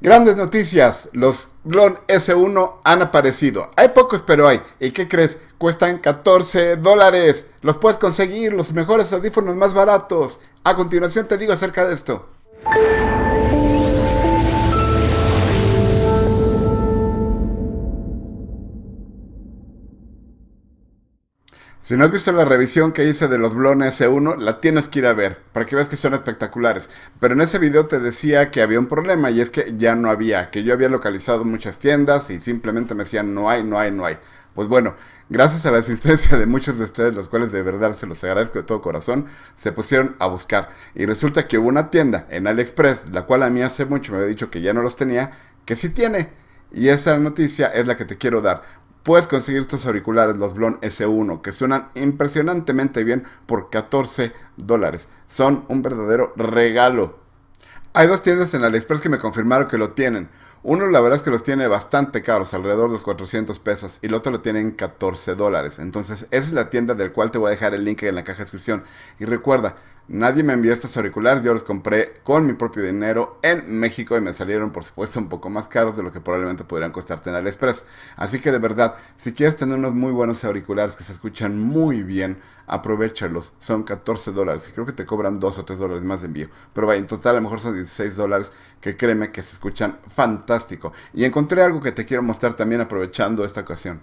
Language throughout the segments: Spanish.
Grandes noticias, los GLON S1 han aparecido. Hay pocos, pero hay. ¿Y qué crees? Cuestan 14 dólares. Los puedes conseguir, los mejores audífonos más baratos. A continuación te digo acerca de esto. Si no has visto la revisión que hice de los blones S1, la tienes que ir a ver, para que veas que son espectaculares. Pero en ese video te decía que había un problema y es que ya no había, que yo había localizado muchas tiendas y simplemente me decían no hay, no hay, no hay. Pues bueno, gracias a la asistencia de muchos de ustedes, los cuales de verdad se los agradezco de todo corazón, se pusieron a buscar. Y resulta que hubo una tienda en AliExpress, la cual a mí hace mucho me había dicho que ya no los tenía, que sí tiene. Y esa noticia es la que te quiero dar puedes conseguir estos auriculares, los Blon S1, que suenan impresionantemente bien por 14 dólares. Son un verdadero regalo. Hay dos tiendas en AliExpress que me confirmaron que lo tienen. Uno la verdad es que los tiene bastante caros, alrededor de los 400 pesos, y el otro lo tiene en 14 dólares. Entonces, esa es la tienda del cual te voy a dejar el link en la caja de descripción. Y recuerda, Nadie me envió estos auriculares, yo los compré con mi propio dinero en México y me salieron por supuesto un poco más caros de lo que probablemente podrían costarte en AliExpress. Así que de verdad, si quieres tener unos muy buenos auriculares que se escuchan muy bien, aprovechalos. Son 14 dólares y creo que te cobran 2 o 3 dólares más de envío. Pero vaya, en total a lo mejor son 16 dólares que créeme que se escuchan fantástico. Y encontré algo que te quiero mostrar también aprovechando esta ocasión.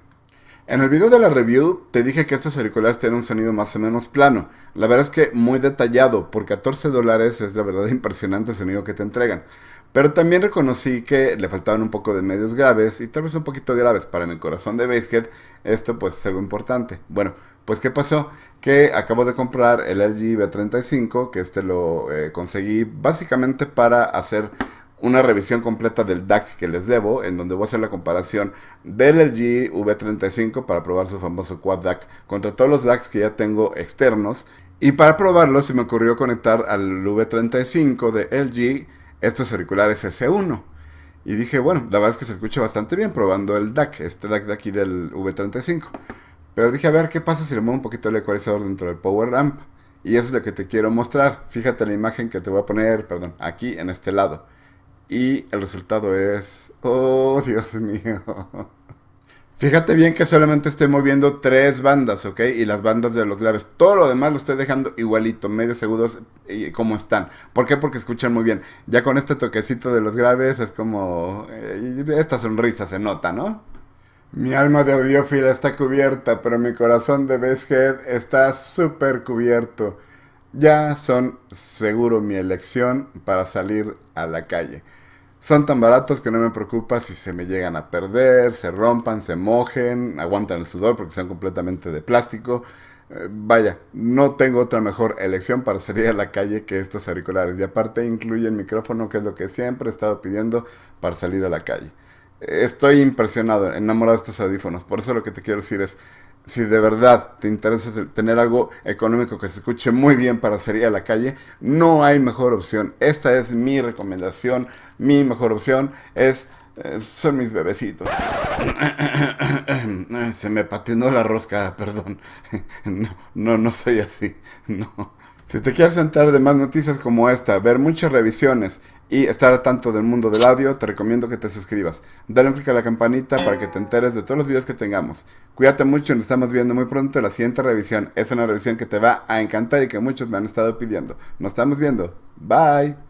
En el video de la review te dije que estos auriculares tienen un sonido más o menos plano. La verdad es que muy detallado, por 14 dólares es la verdad impresionante el sonido que te entregan. Pero también reconocí que le faltaban un poco de medios graves y tal vez un poquito graves para mi corazón de basket. Esto pues es algo importante. Bueno, pues ¿qué pasó? Que acabo de comprar el LG B35, que este lo eh, conseguí básicamente para hacer una revisión completa del DAC que les debo, en donde voy a hacer la comparación del LG V35 para probar su famoso Quad DAC contra todos los DACs que ya tengo externos. Y para probarlo se me ocurrió conectar al V35 de LG estos auriculares S1. Y dije, bueno, la verdad es que se escucha bastante bien probando el DAC, este DAC de aquí del V35. Pero dije, a ver, ¿qué pasa si le muevo un poquito el ecualizador dentro del Power Ramp? Y eso es lo que te quiero mostrar. Fíjate la imagen que te voy a poner, perdón, aquí en este lado. Y el resultado es... Oh, Dios mío. Fíjate bien que solamente estoy moviendo tres bandas, ¿ok? Y las bandas de los graves. Todo lo demás lo estoy dejando igualito, medio segundos como están. ¿Por qué? Porque escuchan muy bien. Ya con este toquecito de los graves es como... Eh, esta sonrisa se nota, ¿no? Mi alma de audiófila está cubierta, pero mi corazón de Head está súper cubierto ya son seguro mi elección para salir a la calle. Son tan baratos que no me preocupa si se me llegan a perder, se rompan, se mojen, aguantan el sudor porque son completamente de plástico. Eh, vaya, no tengo otra mejor elección para salir a la calle que estos auriculares. Y aparte incluye el micrófono, que es lo que siempre he estado pidiendo para salir a la calle. Estoy impresionado, enamorado de estos audífonos. Por eso lo que te quiero decir es, si de verdad te interesa tener algo económico que se escuche muy bien para salir a la calle, no hay mejor opción. Esta es mi recomendación. Mi mejor opción es eh, son mis bebecitos. Se me patinó la rosca, perdón. No, no, no soy así. No, si te quieres enterar de más noticias como esta, ver muchas revisiones y estar tanto del mundo del audio, te recomiendo que te suscribas. Dale un clic a la campanita para que te enteres de todos los videos que tengamos. Cuídate mucho, nos estamos viendo muy pronto en la siguiente revisión. Es una revisión que te va a encantar y que muchos me han estado pidiendo. Nos estamos viendo. Bye.